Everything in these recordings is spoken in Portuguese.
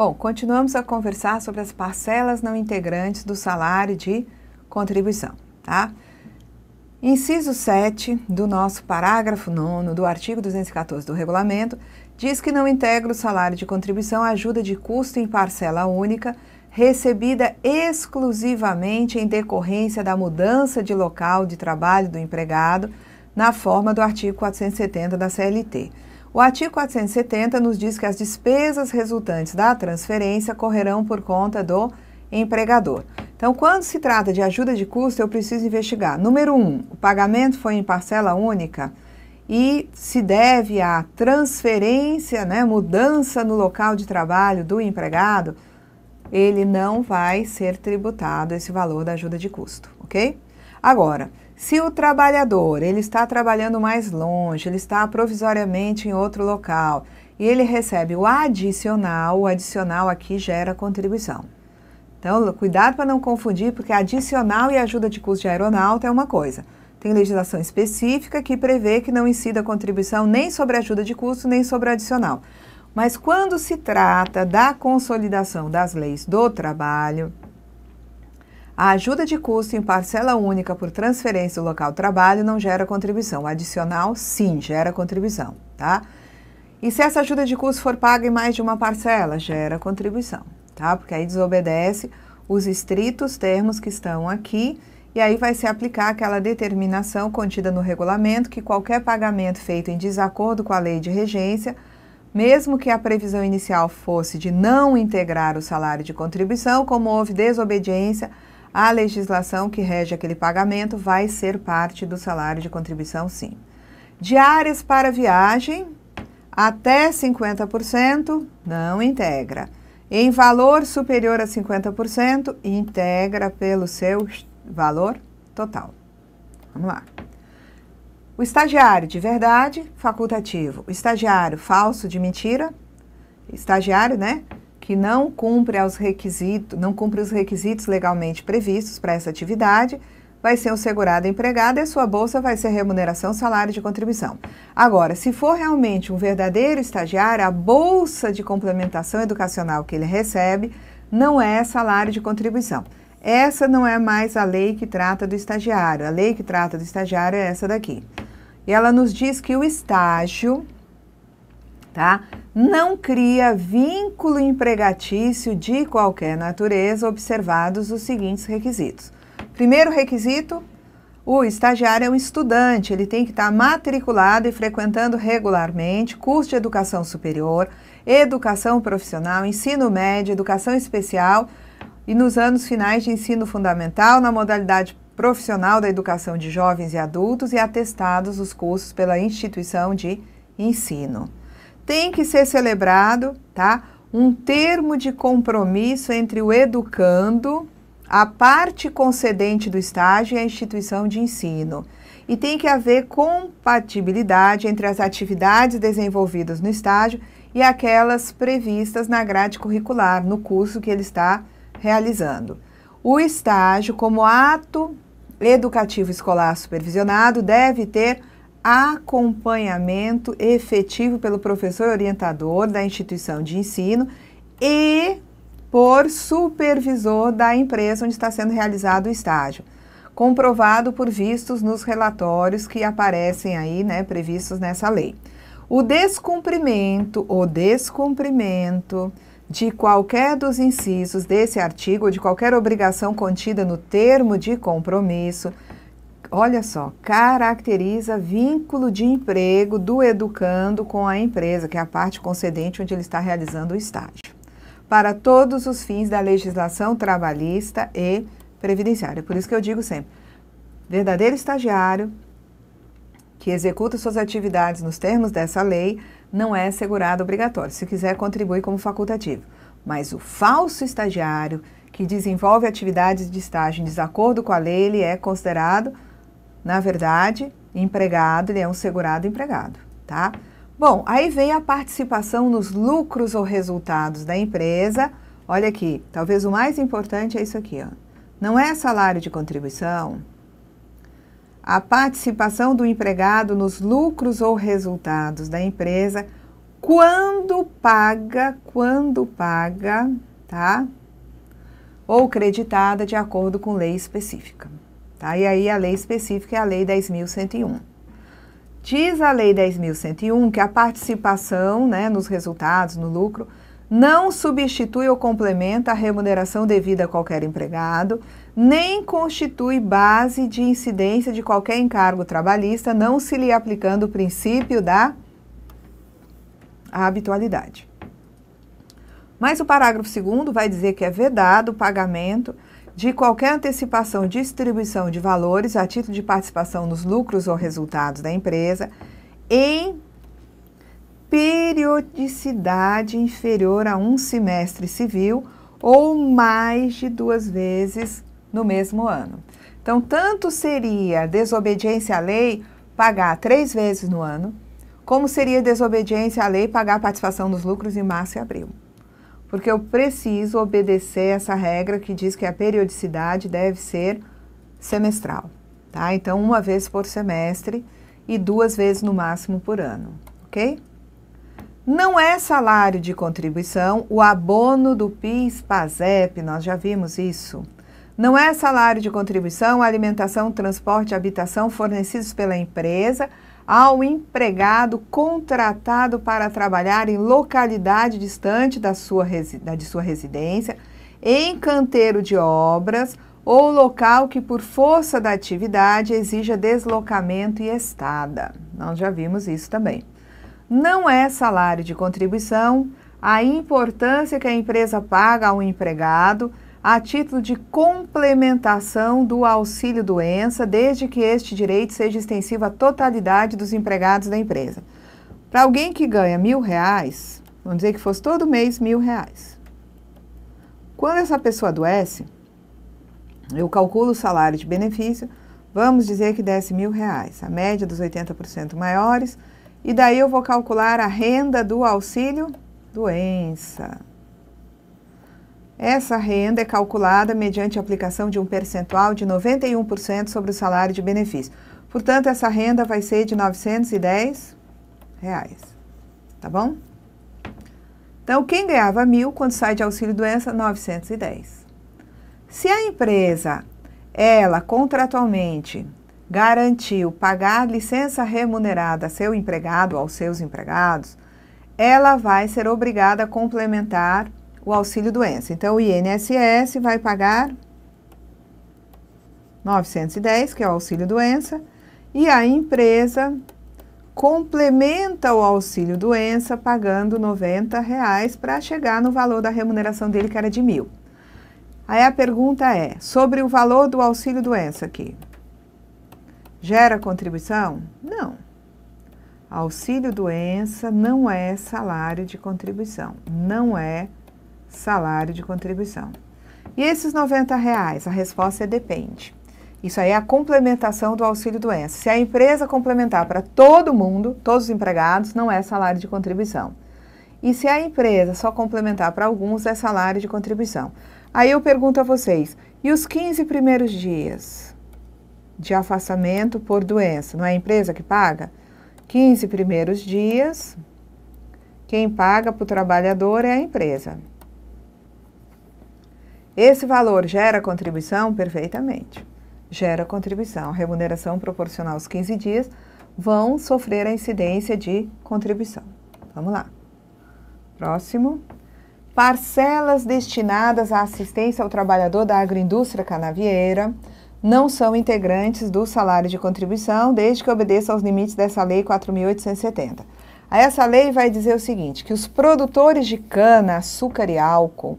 Bom, continuamos a conversar sobre as parcelas não integrantes do salário de contribuição, tá? Inciso 7 do nosso parágrafo 9 do artigo 214 do regulamento diz que não integra o salário de contribuição a ajuda de custo em parcela única recebida exclusivamente em decorrência da mudança de local de trabalho do empregado na forma do artigo 470 da CLT. O artigo 470 nos diz que as despesas resultantes da transferência correrão por conta do empregador. Então, quando se trata de ajuda de custo, eu preciso investigar. Número 1, um, o pagamento foi em parcela única e se deve à transferência, né, mudança no local de trabalho do empregado, ele não vai ser tributado esse valor da ajuda de custo, ok? Agora, se o trabalhador ele está trabalhando mais longe, ele está provisoriamente em outro local e ele recebe o adicional, o adicional aqui gera contribuição. Então, cuidado para não confundir, porque adicional e ajuda de custo de aeronauta é uma coisa. Tem legislação específica que prevê que não incida contribuição nem sobre ajuda de custo, nem sobre adicional. Mas quando se trata da consolidação das leis do trabalho, a ajuda de custo em parcela única por transferência do local de trabalho não gera contribuição. Adicional, sim, gera contribuição, tá? E se essa ajuda de custo for paga em mais de uma parcela, gera contribuição, tá? Porque aí desobedece os estritos termos que estão aqui e aí vai se aplicar aquela determinação contida no regulamento que qualquer pagamento feito em desacordo com a lei de regência, mesmo que a previsão inicial fosse de não integrar o salário de contribuição, como houve desobediência, a legislação que rege aquele pagamento vai ser parte do salário de contribuição, sim. Diárias para viagem, até 50%, não integra. Em valor superior a 50%, integra pelo seu valor total. Vamos lá. O estagiário de verdade, facultativo. O estagiário falso de mentira, estagiário, né? que não cumpre aos requisitos, não cumpre os requisitos legalmente previstos para essa atividade, vai ser o segurado empregado e sua bolsa vai ser remuneração, salário de contribuição. Agora, se for realmente um verdadeiro estagiário, a bolsa de complementação educacional que ele recebe não é salário de contribuição. Essa não é mais a lei que trata do estagiário. A lei que trata do estagiário é essa daqui. E ela nos diz que o estágio tá? Não cria vínculo empregatício de qualquer natureza, observados os seguintes requisitos. Primeiro requisito, o estagiário é um estudante, ele tem que estar matriculado e frequentando regularmente curso de educação superior, educação profissional, ensino médio, educação especial e nos anos finais de ensino fundamental na modalidade profissional da educação de jovens e adultos e atestados os cursos pela instituição de ensino tem que ser celebrado, tá? Um termo de compromisso entre o educando, a parte concedente do estágio e a instituição de ensino. E tem que haver compatibilidade entre as atividades desenvolvidas no estágio e aquelas previstas na grade curricular, no curso que ele está realizando. O estágio, como ato educativo escolar supervisionado, deve ter acompanhamento efetivo pelo professor orientador da instituição de ensino e por supervisor da empresa onde está sendo realizado o estágio, comprovado por vistos nos relatórios que aparecem aí, né, previstos nessa lei. O descumprimento ou descumprimento de qualquer dos incisos desse artigo ou de qualquer obrigação contida no termo de compromisso olha só, caracteriza vínculo de emprego do educando com a empresa, que é a parte concedente onde ele está realizando o estágio, para todos os fins da legislação trabalhista e previdenciária. Por isso que eu digo sempre, verdadeiro estagiário que executa suas atividades nos termos dessa lei não é segurado obrigatório. Se quiser, contribui como facultativo. Mas o falso estagiário que desenvolve atividades de estágio em desacordo com a lei, ele é considerado na verdade, empregado, ele é um segurado empregado, tá? Bom, aí vem a participação nos lucros ou resultados da empresa. Olha aqui, talvez o mais importante é isso aqui, ó. Não é salário de contribuição. A participação do empregado nos lucros ou resultados da empresa quando paga, quando paga, tá? Ou creditada de acordo com lei específica. Tá? E aí a lei específica é a Lei 10.101. Diz a Lei 10.101 que a participação né, nos resultados, no lucro, não substitui ou complementa a remuneração devida a qualquer empregado, nem constitui base de incidência de qualquer encargo trabalhista, não se lhe aplicando o princípio da habitualidade. Mas o parágrafo 2 vai dizer que é vedado o pagamento de qualquer antecipação ou distribuição de valores a título de participação nos lucros ou resultados da empresa em periodicidade inferior a um semestre civil ou mais de duas vezes no mesmo ano. Então, tanto seria desobediência à lei pagar três vezes no ano, como seria desobediência à lei pagar a participação nos lucros em março e abril porque eu preciso obedecer essa regra que diz que a periodicidade deve ser semestral, tá? Então, uma vez por semestre e duas vezes no máximo por ano, ok? Não é salário de contribuição o abono do PIS, PASEP, nós já vimos isso. Não é salário de contribuição, alimentação, transporte, habitação fornecidos pela empresa ao empregado contratado para trabalhar em localidade distante da sua, da, de sua residência, em canteiro de obras ou local que, por força da atividade, exija deslocamento e estada. Nós já vimos isso também. Não é salário de contribuição a importância que a empresa paga ao empregado a título de complementação do auxílio doença, desde que este direito seja extensivo à totalidade dos empregados da empresa. Para alguém que ganha mil reais, vamos dizer que fosse todo mês mil reais. Quando essa pessoa adoece, eu calculo o salário de benefício, vamos dizer que desse mil reais, a média dos 80% maiores, e daí eu vou calcular a renda do auxílio doença. Essa renda é calculada mediante a aplicação de um percentual de 91% sobre o salário de benefício. Portanto, essa renda vai ser de R$ 910. Reais, tá bom? Então, quem ganhava mil quando sai de auxílio-doença, 910. Se a empresa, ela contratualmente garantiu pagar licença remunerada a seu empregado, aos seus empregados, ela vai ser obrigada a complementar o auxílio doença. Então, o INSS vai pagar 910, que é o auxílio doença, e a empresa complementa o auxílio doença pagando 90 reais para chegar no valor da remuneração dele que era de mil. Aí a pergunta é sobre o valor do auxílio doença aqui. Gera contribuição? Não. Auxílio doença não é salário de contribuição, não é salário de contribuição. E esses 90 reais? A resposta é depende. Isso aí é a complementação do auxílio-doença. Se a empresa complementar para todo mundo, todos os empregados, não é salário de contribuição. E se a empresa só complementar para alguns, é salário de contribuição. Aí eu pergunto a vocês, e os 15 primeiros dias de afastamento por doença, não é a empresa que paga? 15 primeiros dias, quem paga para o trabalhador é a empresa. Esse valor gera contribuição? Perfeitamente. Gera contribuição. A remuneração proporcional aos 15 dias vão sofrer a incidência de contribuição. Vamos lá. Próximo. Parcelas destinadas à assistência ao trabalhador da agroindústria canavieira não são integrantes do salário de contribuição, desde que obedeça aos limites dessa Lei 4.870. Essa lei vai dizer o seguinte, que os produtores de cana, açúcar e álcool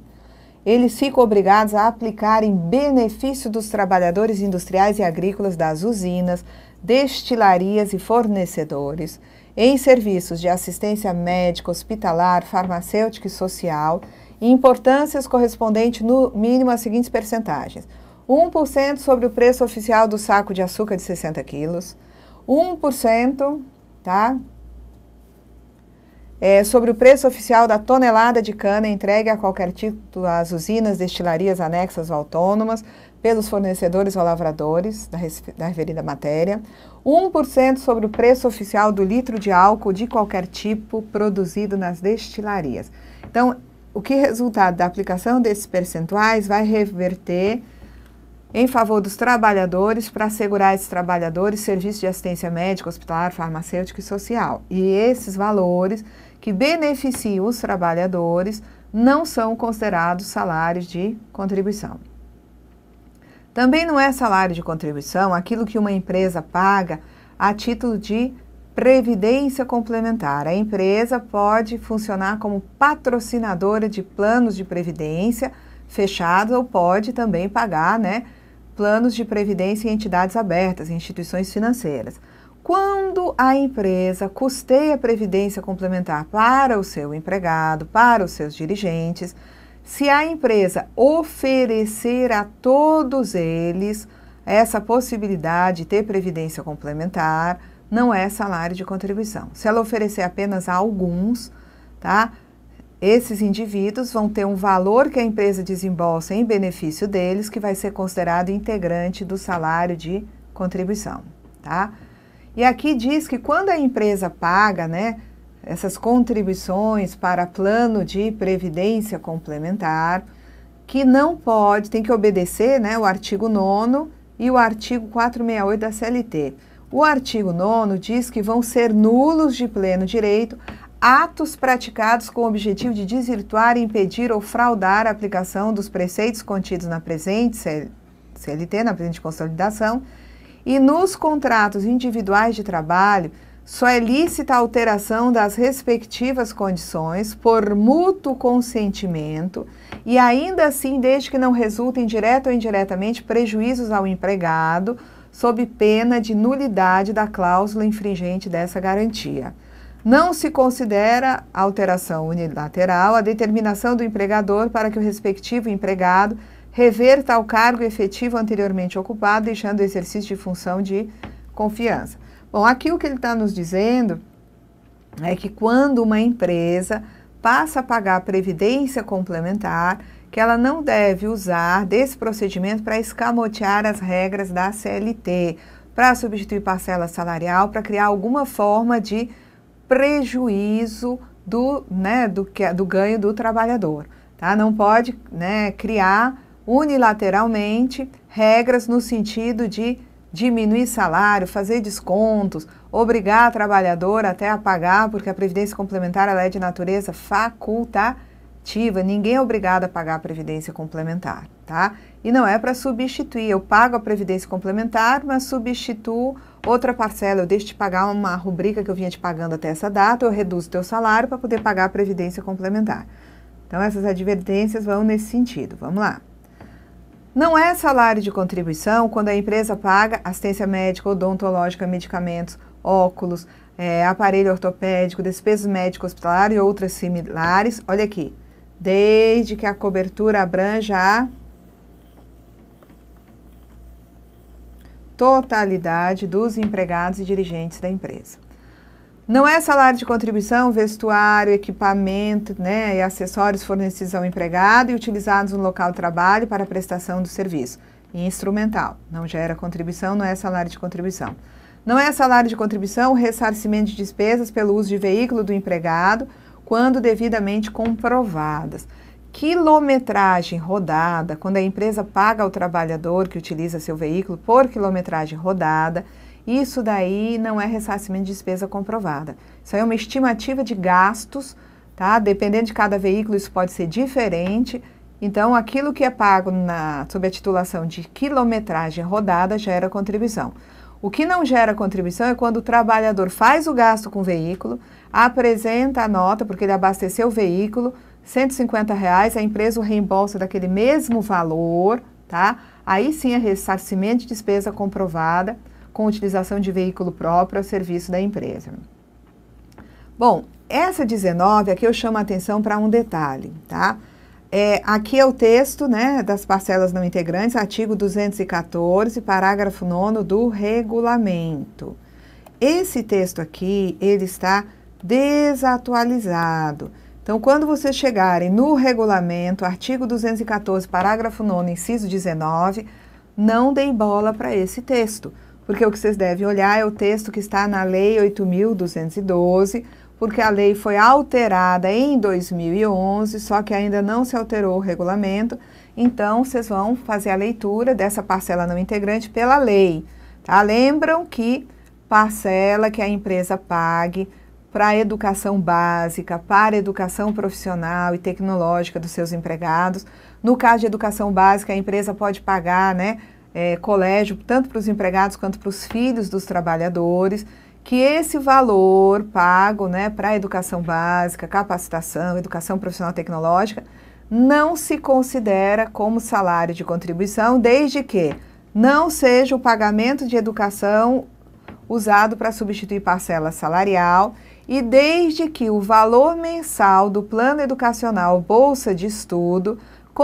eles ficam obrigados a aplicar em benefício dos trabalhadores industriais e agrícolas das usinas, destilarias e fornecedores, em serviços de assistência médica, hospitalar, farmacêutica e social, e importâncias correspondentes no mínimo às seguintes percentagens: 1% sobre o preço oficial do saco de açúcar de 60 quilos, 1%, tá? é, sobre o preço oficial da tonelada de cana entregue a qualquer título às usinas, destilarias anexas ou autônomas, pelos fornecedores ou lavradores da, da referida matéria. 1% sobre o preço oficial do litro de álcool de qualquer tipo produzido nas destilarias. Então, o que resultado da aplicação desses percentuais vai reverter em favor dos trabalhadores para assegurar esses trabalhadores serviços de assistência médica, hospitalar, farmacêutica e social. E esses valores que beneficiam os trabalhadores não são considerados salários de contribuição. Também não é salário de contribuição aquilo que uma empresa paga a título de previdência complementar. A empresa pode funcionar como patrocinadora de planos de previdência fechados ou pode também pagar, né, planos de previdência em entidades abertas, em instituições financeiras. Quando a empresa custeia a previdência complementar para o seu empregado, para os seus dirigentes, se a empresa oferecer a todos eles essa possibilidade de ter previdência complementar, não é salário de contribuição. Se ela oferecer apenas a alguns, tá? Esses indivíduos vão ter um valor que a empresa desembolsa em benefício deles, que vai ser considerado integrante do salário de contribuição, tá? E aqui diz que quando a empresa paga, né, essas contribuições para plano de previdência complementar, que não pode, tem que obedecer, né, o artigo 9 e o artigo 468 da CLT. O artigo 9 diz que vão ser nulos de pleno direito atos praticados com o objetivo de desvirtuar, impedir ou fraudar a aplicação dos preceitos contidos na presente CLT, na presente consolidação, e nos contratos individuais de trabalho, só é lícita a alteração das respectivas condições por mútuo consentimento e ainda assim desde que não resultem direta ou indiretamente prejuízos ao empregado, sob pena de nulidade da cláusula infringente dessa garantia. Não se considera alteração unilateral a determinação do empregador para que o respectivo empregado rever ao cargo efetivo anteriormente ocupado, deixando o exercício de função de confiança. Bom, aqui o que ele está nos dizendo é que quando uma empresa passa a pagar previdência complementar, que ela não deve usar desse procedimento para escamotear as regras da CLT, para substituir parcela salarial, para criar alguma forma de prejuízo do, né, do, que, é, do ganho do trabalhador. Tá? Não pode né, criar unilateralmente regras no sentido de diminuir salário, fazer descontos, obrigar a trabalhadora até a pagar, porque a previdência complementar ela é de natureza facultativa, ninguém é obrigado a pagar a previdência complementar, tá? E não é para substituir, eu pago a previdência complementar, mas substituo outra parcela, eu deixo de pagar uma rubrica que eu vinha te pagando até essa data, eu reduzo teu salário para poder pagar a previdência complementar. Então essas advertências vão nesse sentido. Vamos lá. Não é salário de contribuição quando a empresa paga assistência médica, odontológica, medicamentos, óculos, é, aparelho ortopédico, despesas médicas hospitalares e outras similares. Olha aqui, desde que a cobertura abranja a totalidade dos empregados e dirigentes da empresa. Não é salário de contribuição, vestuário, equipamento né, e acessórios fornecidos ao empregado e utilizados no local de trabalho para a prestação do serviço. instrumental. Não gera contribuição, não é salário de contribuição. Não é salário de contribuição o ressarcimento de despesas pelo uso de veículo do empregado quando devidamente comprovadas. Quilometragem rodada, quando a empresa paga ao trabalhador que utiliza seu veículo por quilometragem rodada isso daí não é ressarcimento de despesa comprovada. Isso aí é uma estimativa de gastos, tá? Dependendo de cada veículo, isso pode ser diferente. Então, aquilo que é pago na, sob a titulação de quilometragem rodada gera contribuição. O que não gera contribuição é quando o trabalhador faz o gasto com o veículo, apresenta a nota, porque ele abasteceu o veículo, 150 reais, a empresa o reembolsa daquele mesmo valor, tá? Aí sim é ressarcimento de despesa comprovada com utilização de veículo próprio ao serviço da empresa. Bom, essa 19 é aqui eu chamo a atenção para um detalhe, tá? É, aqui é o texto né, das parcelas não integrantes, artigo 214, parágrafo 9 do regulamento. Esse texto aqui, ele está desatualizado. Então, quando vocês chegarem no regulamento, artigo 214, parágrafo 9, inciso 19, não deem bola para esse texto, porque o que vocês devem olhar é o texto que está na Lei 8.212, porque a lei foi alterada em 2011, só que ainda não se alterou o regulamento. Então, vocês vão fazer a leitura dessa parcela não integrante pela lei. Tá? Lembram que parcela que a empresa pague para educação básica, para educação profissional e tecnológica dos seus empregados. No caso de educação básica, a empresa pode pagar, né, é, colégio, tanto para os empregados quanto para os filhos dos trabalhadores, que esse valor pago né, para a educação básica, capacitação, educação profissional tecnológica, não se considera como salário de contribuição, desde que não seja o pagamento de educação usado para substituir parcela salarial e desde que o valor mensal do plano educacional Bolsa de Estudo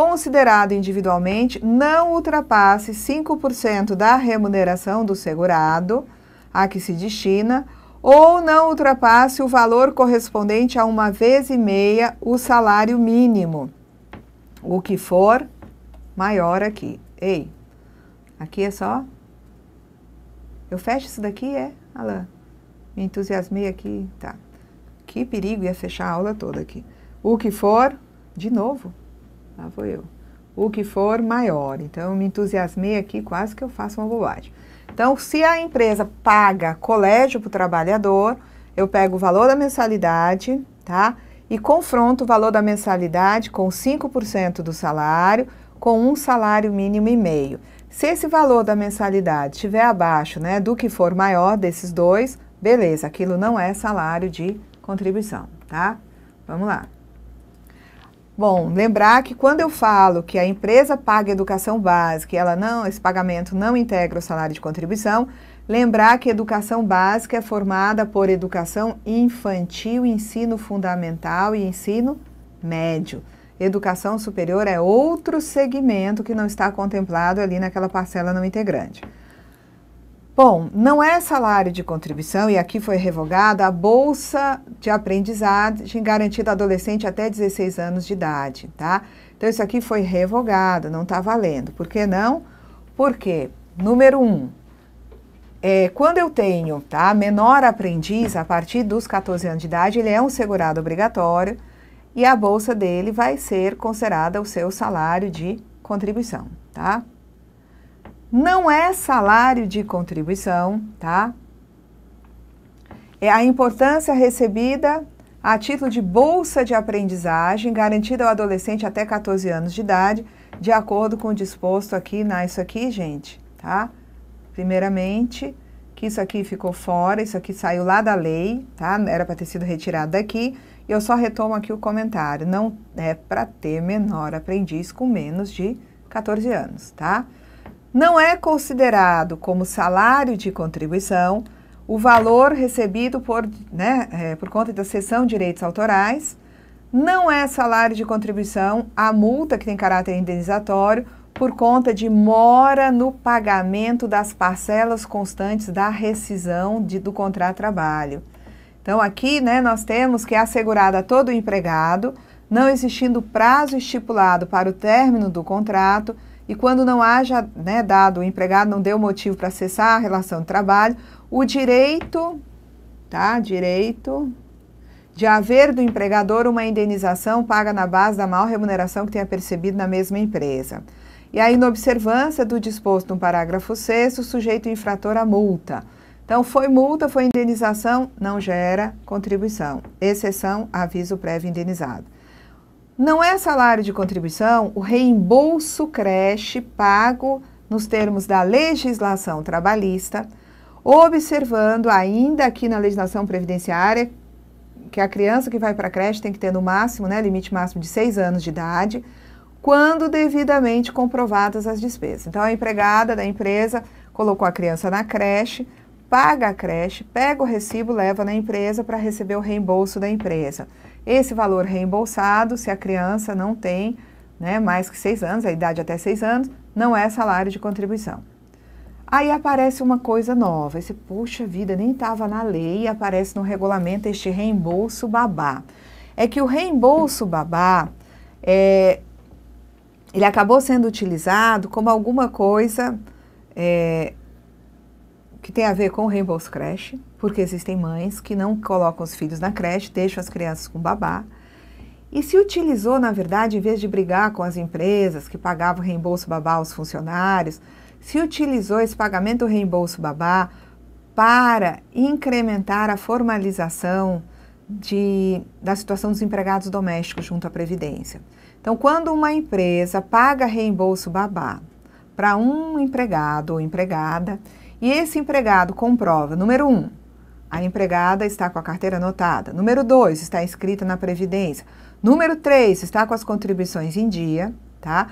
considerado individualmente não ultrapasse 5% da remuneração do segurado a que se destina ou não ultrapasse o valor correspondente a uma vez e meia o salário mínimo, o que for maior aqui. Ei, aqui é só. Eu fecho isso daqui, é? Alain, me entusiasmei aqui, tá. Que perigo ia fechar a aula toda aqui. O que for, de novo, Lá ah, vou eu. O que for maior. Então, eu me entusiasmei aqui, quase que eu faço uma bobagem. Então, se a empresa paga colégio para o trabalhador, eu pego o valor da mensalidade, tá? E confronto o valor da mensalidade com 5% do salário, com um salário mínimo e meio. Se esse valor da mensalidade estiver abaixo né, do que for maior desses dois, beleza, aquilo não é salário de contribuição, tá? Vamos lá. Bom, lembrar que quando eu falo que a empresa paga educação básica e ela não, esse pagamento não integra o salário de contribuição, lembrar que educação básica é formada por educação infantil, ensino fundamental e ensino médio. Educação superior é outro segmento que não está contemplado ali naquela parcela não integrante. Bom, não é salário de contribuição, e aqui foi revogada a bolsa de aprendizagem garantida adolescente até 16 anos de idade, tá? Então, isso aqui foi revogado, não está valendo. Por que não? Porque, número um, é, quando eu tenho, tá, menor aprendiz, a partir dos 14 anos de idade, ele é um segurado obrigatório e a bolsa dele vai ser considerada o seu salário de contribuição, tá? não é salário de contribuição, tá? É a importância recebida a título de bolsa de aprendizagem garantida ao adolescente até 14 anos de idade, de acordo com o disposto aqui na isso aqui, gente, tá? Primeiramente, que isso aqui ficou fora, isso aqui saiu lá da lei, tá? Era para ter sido retirado daqui. E eu só retomo aqui o comentário. Não é para ter menor aprendiz com menos de 14 anos, tá? Não é considerado como salário de contribuição o valor recebido por, né, é, por conta da cessão de direitos autorais, não é salário de contribuição a multa que tem caráter indenizatório por conta de mora no pagamento das parcelas constantes da rescisão de, do contrato de trabalho. Então, aqui né, nós temos que é assegurado a todo empregado, não existindo prazo estipulado para o término do contrato, e quando não haja né, dado, o empregado não deu motivo para cessar a relação de trabalho, o direito, tá? Direito de haver do empregador uma indenização paga na base da mal remuneração que tenha percebido na mesma empresa. E a inobservância do disposto no parágrafo 6 o sujeito infrator à multa. Então, foi multa, foi indenização, não gera contribuição. Exceção, aviso prévio indenizado. Não é salário de contribuição o reembolso creche pago nos termos da legislação trabalhista, observando ainda aqui na legislação previdenciária que a criança que vai para a creche tem que ter no máximo, né, limite máximo de seis anos de idade, quando devidamente comprovadas as despesas. Então, a empregada da empresa colocou a criança na creche, paga a creche, pega o recibo, leva na empresa para receber o reembolso da empresa. Esse valor reembolsado, se a criança não tem né, mais que seis anos, a idade até seis anos, não é salário de contribuição. Aí aparece uma coisa nova, esse, poxa vida, nem estava na lei, aparece no regulamento este reembolso babá. É que o reembolso babá, é, ele acabou sendo utilizado como alguma coisa é, que tem a ver com o reembolso creche, porque existem mães que não colocam os filhos na creche, deixam as crianças com babá. E se utilizou, na verdade, em vez de brigar com as empresas que pagavam reembolso babá aos funcionários, se utilizou esse pagamento do reembolso babá para incrementar a formalização de, da situação dos empregados domésticos junto à Previdência. Então, quando uma empresa paga reembolso babá para um empregado ou empregada, e esse empregado comprova, número um, a empregada está com a carteira anotada. Número 2, está inscrita na Previdência. Número 3, está com as contribuições em dia, tá?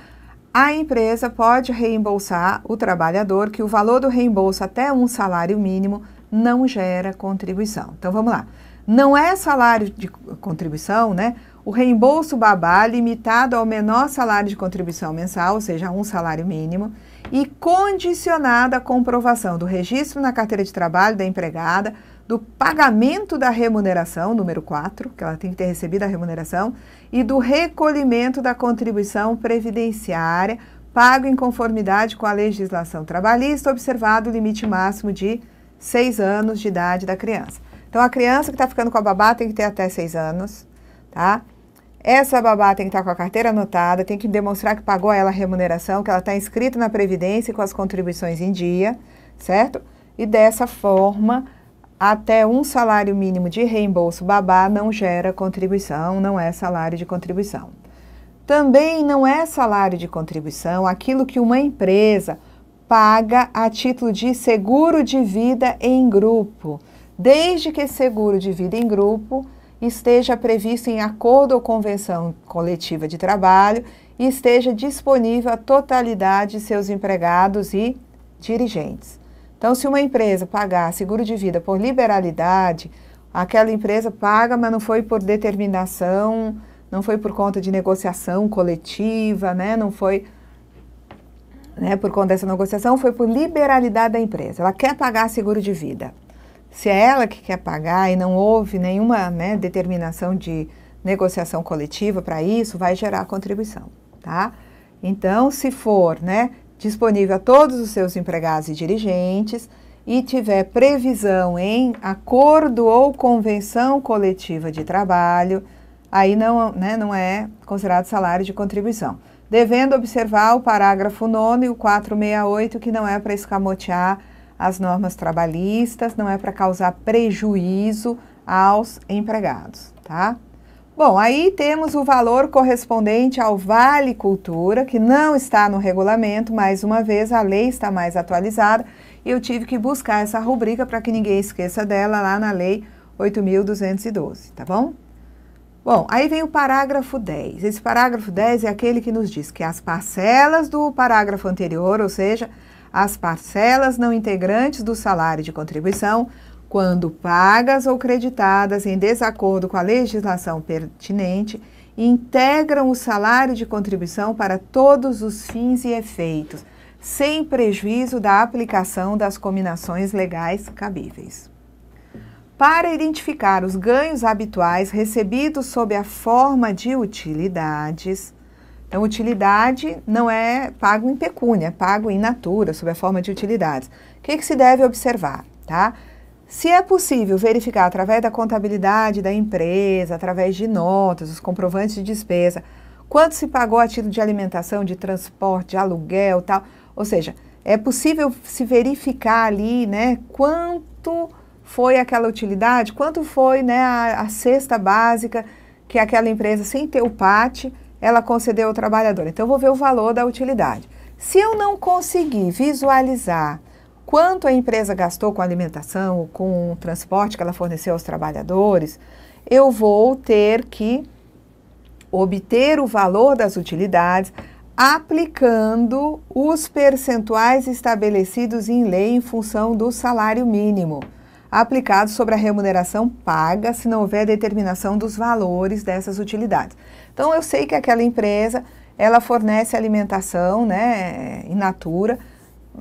A empresa pode reembolsar o trabalhador que o valor do reembolso até um salário mínimo não gera contribuição. Então vamos lá. Não é salário de contribuição, né? O reembolso babá limitado ao menor salário de contribuição mensal, ou seja, um salário mínimo e condicionada à comprovação do registro na carteira de trabalho da empregada, do pagamento da remuneração, número 4, que ela tem que ter recebido a remuneração, e do recolhimento da contribuição previdenciária, pago em conformidade com a legislação trabalhista, observado o limite máximo de 6 anos de idade da criança. Então, a criança que está ficando com a babá tem que ter até 6 anos, tá? Essa babá tem que estar com a carteira anotada, tem que demonstrar que pagou a ela a remuneração, que ela está inscrita na Previdência e com as contribuições em dia, certo? E dessa forma, até um salário mínimo de reembolso babá não gera contribuição, não é salário de contribuição. Também não é salário de contribuição aquilo que uma empresa paga a título de seguro de vida em grupo, desde que seguro de vida em grupo esteja previsto em acordo ou convenção coletiva de trabalho e esteja disponível à totalidade de seus empregados e dirigentes. Então, se uma empresa pagar seguro de vida por liberalidade, aquela empresa paga, mas não foi por determinação, não foi por conta de negociação coletiva, né? não foi né, por conta dessa negociação, foi por liberalidade da empresa. Ela quer pagar seguro de vida se é ela que quer pagar e não houve nenhuma né, determinação de negociação coletiva para isso, vai gerar contribuição, tá? Então, se for né, disponível a todos os seus empregados e dirigentes e tiver previsão em acordo ou convenção coletiva de trabalho, aí não, né, não é considerado salário de contribuição. Devendo observar o parágrafo 9 e o 468, que não é para escamotear as normas trabalhistas, não é para causar prejuízo aos empregados, tá? Bom, aí temos o valor correspondente ao Vale Cultura, que não está no regulamento, mais uma vez a lei está mais atualizada e eu tive que buscar essa rubrica para que ninguém esqueça dela lá na lei 8212, tá bom? Bom, aí vem o parágrafo 10. Esse parágrafo 10 é aquele que nos diz que as parcelas do parágrafo anterior, ou seja, as parcelas não integrantes do salário de contribuição quando pagas ou creditadas em desacordo com a legislação pertinente, integram o salário de contribuição para todos os fins e efeitos, sem prejuízo da aplicação das combinações legais cabíveis. Para identificar os ganhos habituais recebidos sob a forma de utilidades, então, utilidade não é pago em pecúnia, é pago em natura, sob a forma de utilidades. O que, é que se deve observar, tá? Se é possível verificar através da contabilidade da empresa, através de notas, os comprovantes de despesa, quanto se pagou a título de alimentação, de transporte, de aluguel, tal, ou seja, é possível se verificar ali, né, quanto foi aquela utilidade, quanto foi, né, a, a cesta básica que aquela empresa sem ter o PAT ela concedeu ao trabalhador. Então, eu vou ver o valor da utilidade. Se eu não conseguir visualizar quanto a empresa gastou com alimentação, com o transporte que ela forneceu aos trabalhadores, eu vou ter que obter o valor das utilidades aplicando os percentuais estabelecidos em lei em função do salário mínimo aplicado sobre a remuneração paga se não houver determinação dos valores dessas utilidades. Então, eu sei que aquela empresa, ela fornece alimentação, né, eh, in natura,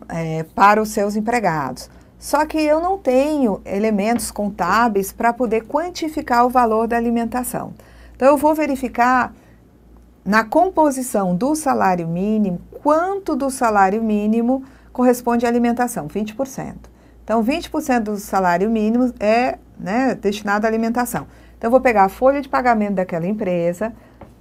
é, para os seus empregados. Só que eu não tenho elementos contábeis para poder quantificar o valor da alimentação. Então, eu vou verificar na composição do salário mínimo quanto do salário mínimo corresponde à alimentação, 20%. Então, 20% do salário mínimo é né, destinado à alimentação. Então, vou pegar a folha de pagamento daquela empresa,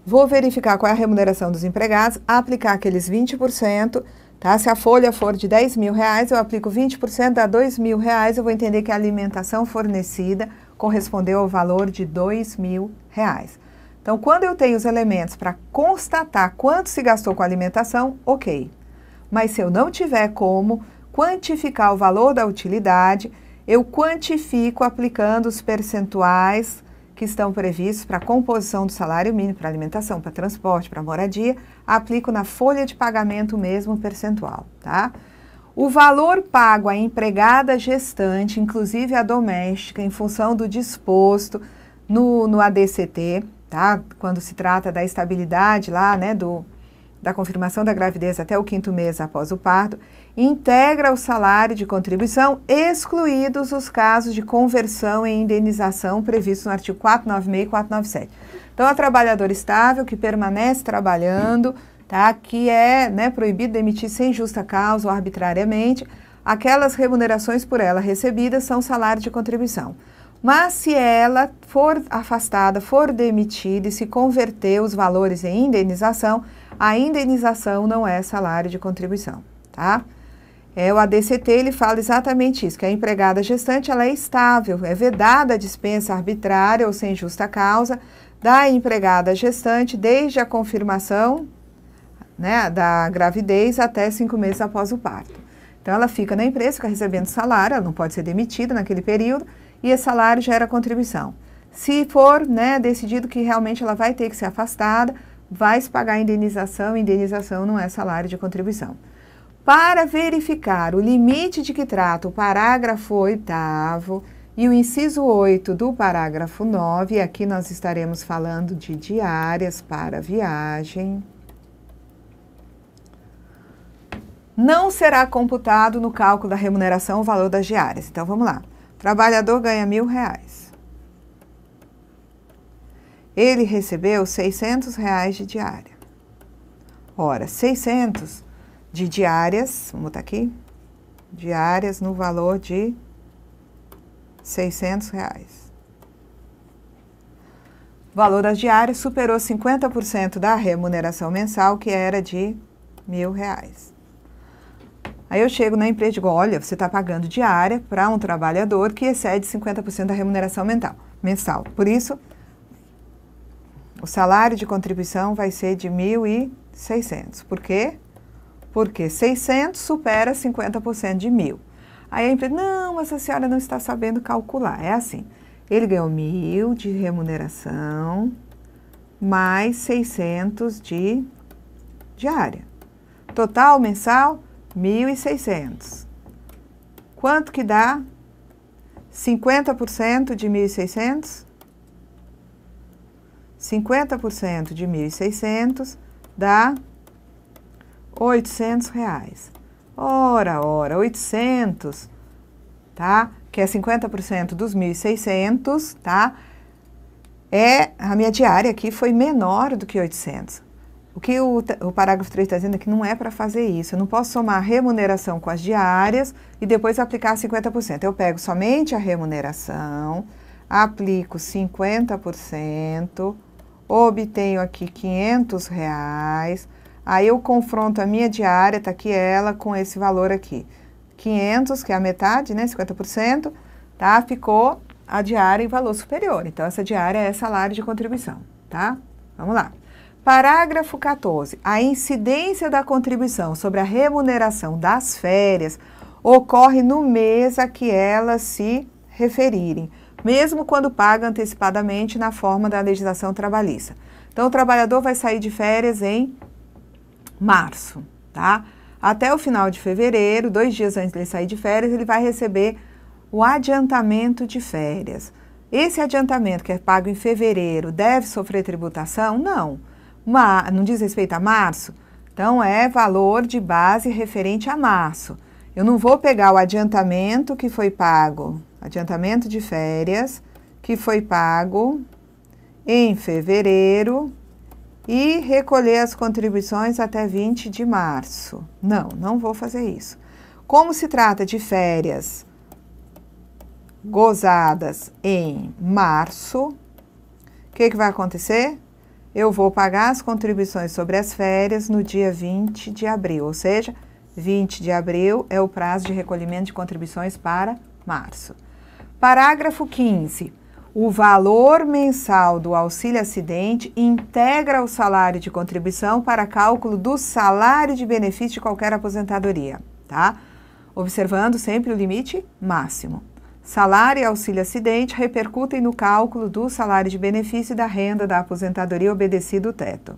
vou verificar qual é a remuneração dos empregados, aplicar aqueles 20%, tá? Se a folha for de 10 mil reais, eu aplico 20%, dá 2 mil reais, eu vou entender que a alimentação fornecida correspondeu ao valor de 2 mil reais. Então, quando eu tenho os elementos para constatar quanto se gastou com a alimentação, ok. Mas se eu não tiver como, quantificar o valor da utilidade, eu quantifico aplicando os percentuais que estão previstos para a composição do salário mínimo, para alimentação, para transporte, para moradia, aplico na folha de pagamento mesmo o percentual, tá? O valor pago à empregada gestante, inclusive à doméstica, em função do disposto no, no ADCT, tá? Quando se trata da estabilidade lá, né, do, da confirmação da gravidez até o quinto mês após o parto, integra o salário de contribuição, excluídos os casos de conversão e indenização previstos no artigo 496 e 497. Então, a trabalhadora estável que permanece trabalhando, tá, que é né, proibido demitir sem justa causa ou arbitrariamente, aquelas remunerações por ela recebidas são salário de contribuição. Mas se ela for afastada, for demitida e se converter os valores em indenização, a indenização não é salário de contribuição, tá? É, o ADCT ele fala exatamente isso, que a empregada gestante ela é estável, é vedada a dispensa arbitrária ou sem justa causa da empregada gestante desde a confirmação né, da gravidez até cinco meses após o parto. Então ela fica na empresa, fica recebendo salário, ela não pode ser demitida naquele período, e esse salário gera contribuição. Se for né, decidido que realmente ela vai ter que ser afastada, vai se pagar a indenização, indenização não é salário de contribuição. Para verificar o limite de que trata o parágrafo 8 e o inciso 8 do parágrafo 9, aqui nós estaremos falando de diárias para viagem. Não será computado no cálculo da remuneração o valor das diárias. Então vamos lá. O trabalhador ganha mil reais. Ele recebeu 600 reais de diária. Ora, 600 de diárias, vamos botar aqui, diárias no valor de 600 reais. O valor das diárias superou 50% da remuneração mensal, que era de mil reais. Aí eu chego na empresa e digo, olha, você está pagando diária para um trabalhador que excede 50% da remuneração mental, mensal. Por isso, o salário de contribuição vai ser de 1.600. Por quê? porque 600 supera 50% de mil. Aí a empresa, não, mas a senhora não está sabendo calcular. É assim, ele ganhou mil de remuneração, mais 600 de diária. Total mensal, 1.600. Quanto que dá? 50% de 1.600? 50% de 1.600 dá 800 reais. Ora, ora, 800, tá? Que é 50% dos 1.600, tá? É, a minha diária aqui foi menor do que 800. O que o, o parágrafo 3 está dizendo é que não é para fazer isso. Eu não posso somar a remuneração com as diárias e depois aplicar 50%. Eu pego somente a remuneração, aplico 50%, obtenho aqui 500 reais, Aí eu confronto a minha diária, tá aqui ela, com esse valor aqui. 500, que é a metade, né, 50%, tá? Ficou a diária em valor superior. Então, essa diária é salário de contribuição, tá? Vamos lá. Parágrafo 14. A incidência da contribuição sobre a remuneração das férias ocorre no mês a que elas se referirem, mesmo quando paga antecipadamente na forma da legislação trabalhista. Então, o trabalhador vai sair de férias em março, tá? Até o final de fevereiro, dois dias antes de sair de férias, ele vai receber o adiantamento de férias. Esse adiantamento que é pago em fevereiro deve sofrer tributação? Não. Uma, não diz respeito a março? Então é valor de base referente a março. Eu não vou pegar o adiantamento que foi pago, adiantamento de férias que foi pago em fevereiro e recolher as contribuições até 20 de março. Não, não vou fazer isso. Como se trata de férias gozadas em março, o que, que vai acontecer? Eu vou pagar as contribuições sobre as férias no dia 20 de abril, ou seja, 20 de abril é o prazo de recolhimento de contribuições para março. Parágrafo 15. O valor mensal do auxílio acidente integra o salário de contribuição para cálculo do salário de benefício de qualquer aposentadoria, tá? Observando sempre o limite máximo. Salário e auxílio acidente repercutem no cálculo do salário de benefício e da renda da aposentadoria obedecido o teto.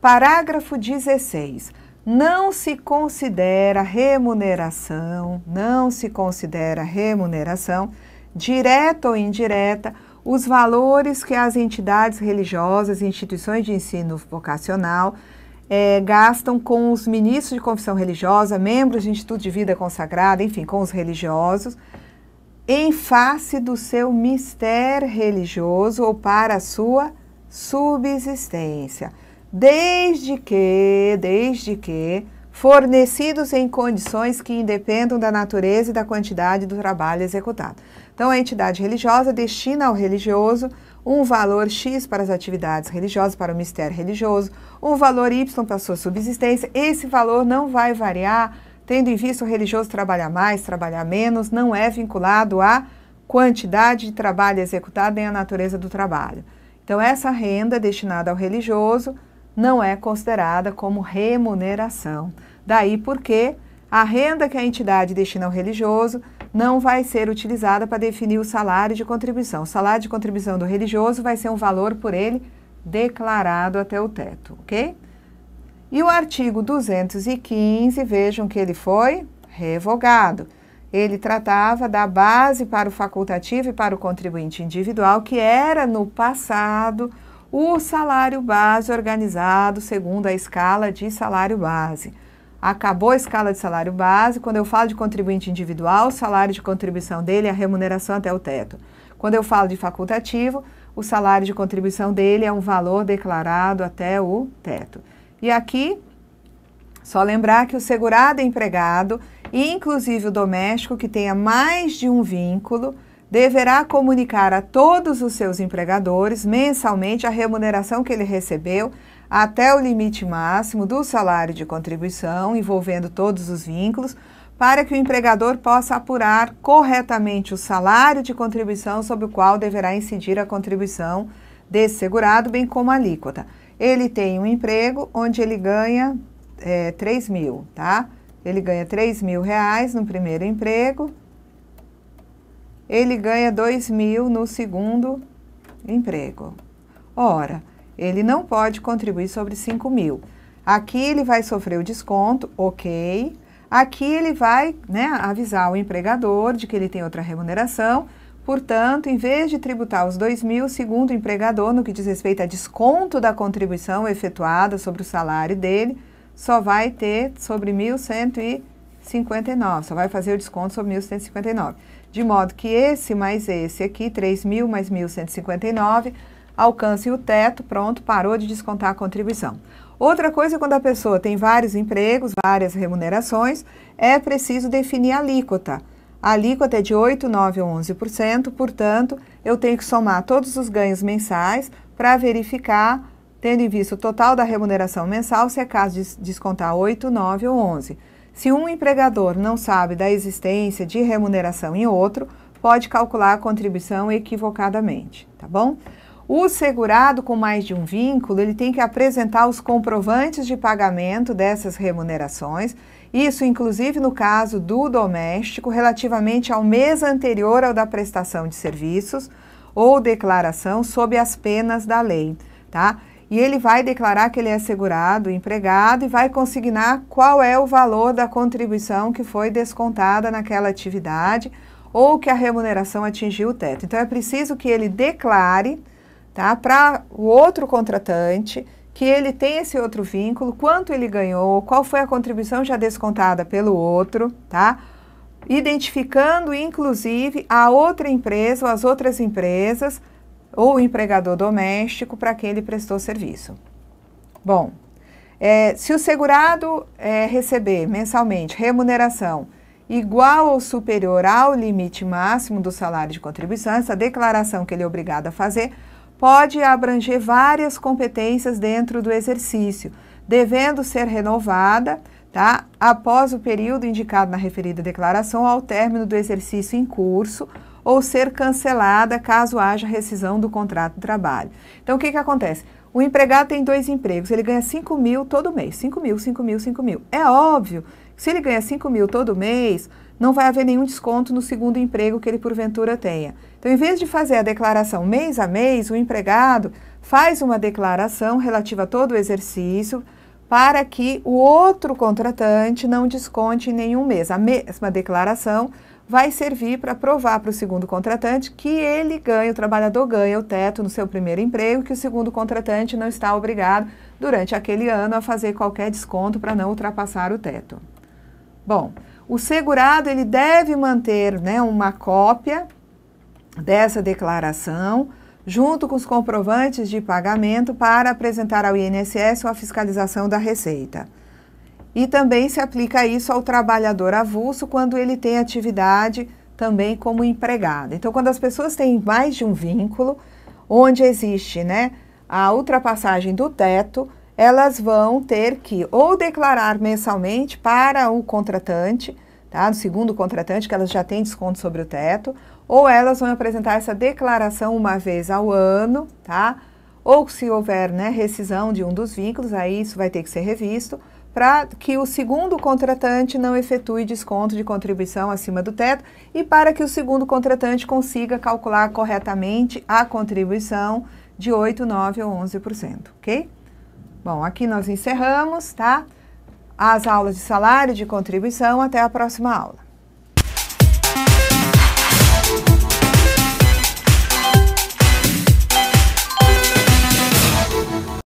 Parágrafo 16 não se considera remuneração, não se considera remuneração direta ou indireta, os valores que as entidades religiosas, instituições de ensino vocacional, é, gastam com os ministros de confissão religiosa, membros de Instituto de Vida Consagrada, enfim, com os religiosos, em face do seu mistério religioso ou para a sua subsistência. Desde que, desde que fornecidos em condições que independam da natureza e da quantidade do trabalho executado. Então, a entidade religiosa destina ao religioso um valor X para as atividades religiosas, para o mistério religioso, um valor Y para a sua subsistência. Esse valor não vai variar, tendo em vista o religioso trabalhar mais, trabalhar menos, não é vinculado à quantidade de trabalho executado nem à natureza do trabalho. Então, essa renda destinada ao religioso não é considerada como remuneração. Daí porque a renda que a entidade destina ao religioso não vai ser utilizada para definir o salário de contribuição. O salário de contribuição do religioso vai ser um valor por ele declarado até o teto, ok? E o artigo 215, vejam que ele foi revogado. Ele tratava da base para o facultativo e para o contribuinte individual, que era no passado o salário base organizado segundo a escala de salário base acabou a escala de salário base. Quando eu falo de contribuinte individual, o salário de contribuição dele é a remuneração até o teto. Quando eu falo de facultativo, o salário de contribuição dele é um valor declarado até o teto. E aqui, só lembrar que o segurado empregado, inclusive o doméstico que tenha mais de um vínculo, deverá comunicar a todos os seus empregadores mensalmente a remuneração que ele recebeu até o limite máximo do salário de contribuição, envolvendo todos os vínculos, para que o empregador possa apurar corretamente o salário de contribuição sobre o qual deverá incidir a contribuição desse segurado, bem como a alíquota. Ele tem um emprego onde ele ganha é, 3 mil, tá? Ele ganha 3 mil reais no primeiro emprego, ele ganha 2 mil no segundo emprego. Ora, ele não pode contribuir sobre 5 mil. Aqui ele vai sofrer o desconto, ok. Aqui ele vai né, avisar o empregador de que ele tem outra remuneração. Portanto, em vez de tributar os 2 mil, segundo o empregador, no que diz respeito a desconto da contribuição efetuada sobre o salário dele, só vai ter sobre 1.159, só vai fazer o desconto sobre 1.159. De modo que esse mais esse aqui, 3 mil mais 1.159, alcance o teto, pronto, parou de descontar a contribuição. Outra coisa, é quando a pessoa tem vários empregos, várias remunerações, é preciso definir a alíquota. A alíquota é de 8, 9 ou 11%, portanto, eu tenho que somar todos os ganhos mensais para verificar, tendo em vista o total da remuneração mensal, se é caso de descontar 8, 9 ou 11. Se um empregador não sabe da existência de remuneração em outro, pode calcular a contribuição equivocadamente, tá bom? O segurado com mais de um vínculo, ele tem que apresentar os comprovantes de pagamento dessas remunerações, isso inclusive no caso do doméstico, relativamente ao mês anterior ao da prestação de serviços ou declaração sob as penas da lei, tá? E ele vai declarar que ele é segurado, empregado e vai consignar qual é o valor da contribuição que foi descontada naquela atividade ou que a remuneração atingiu o teto. Então é preciso que ele declare tá? Para o outro contratante que ele tem esse outro vínculo, quanto ele ganhou, qual foi a contribuição já descontada pelo outro, tá? Identificando inclusive a outra empresa ou as outras empresas ou empregador doméstico para quem ele prestou serviço. Bom, é, se o segurado é, receber mensalmente remuneração igual ou superior ao limite máximo do salário de contribuição, essa declaração que ele é obrigado a fazer pode abranger várias competências dentro do exercício, devendo ser renovada tá, após o período indicado na referida declaração ao término do exercício em curso ou ser cancelada caso haja rescisão do contrato de trabalho. Então, o que, que acontece? O empregado tem dois empregos, ele ganha 5 mil todo mês, 5 mil, 5 mil, 5 mil. É óbvio que se ele ganha 5 mil todo mês, não vai haver nenhum desconto no segundo emprego que ele porventura tenha. Então, em vez de fazer a declaração mês a mês, o empregado faz uma declaração relativa a todo o exercício para que o outro contratante não desconte em nenhum mês. A mesma declaração vai servir para provar para o segundo contratante que ele ganha, o trabalhador ganha o teto no seu primeiro emprego, que o segundo contratante não está obrigado durante aquele ano a fazer qualquer desconto para não ultrapassar o teto. Bom, o segurado ele deve manter né, uma cópia dessa declaração, junto com os comprovantes de pagamento, para apresentar ao INSS à fiscalização da Receita. E também se aplica isso ao trabalhador avulso quando ele tem atividade também como empregado. Então, quando as pessoas têm mais de um vínculo, onde existe né, a ultrapassagem do teto, elas vão ter que ou declarar mensalmente para o contratante, tá, no segundo contratante, que elas já têm desconto sobre o teto, ou elas vão apresentar essa declaração uma vez ao ano, tá? Ou se houver né, rescisão de um dos vínculos, aí isso vai ter que ser revisto, para que o segundo contratante não efetue desconto de contribuição acima do teto e para que o segundo contratante consiga calcular corretamente a contribuição de 8, 9 ou 11%, ok? Bom, aqui nós encerramos, tá? As aulas de salário de contribuição, até a próxima aula.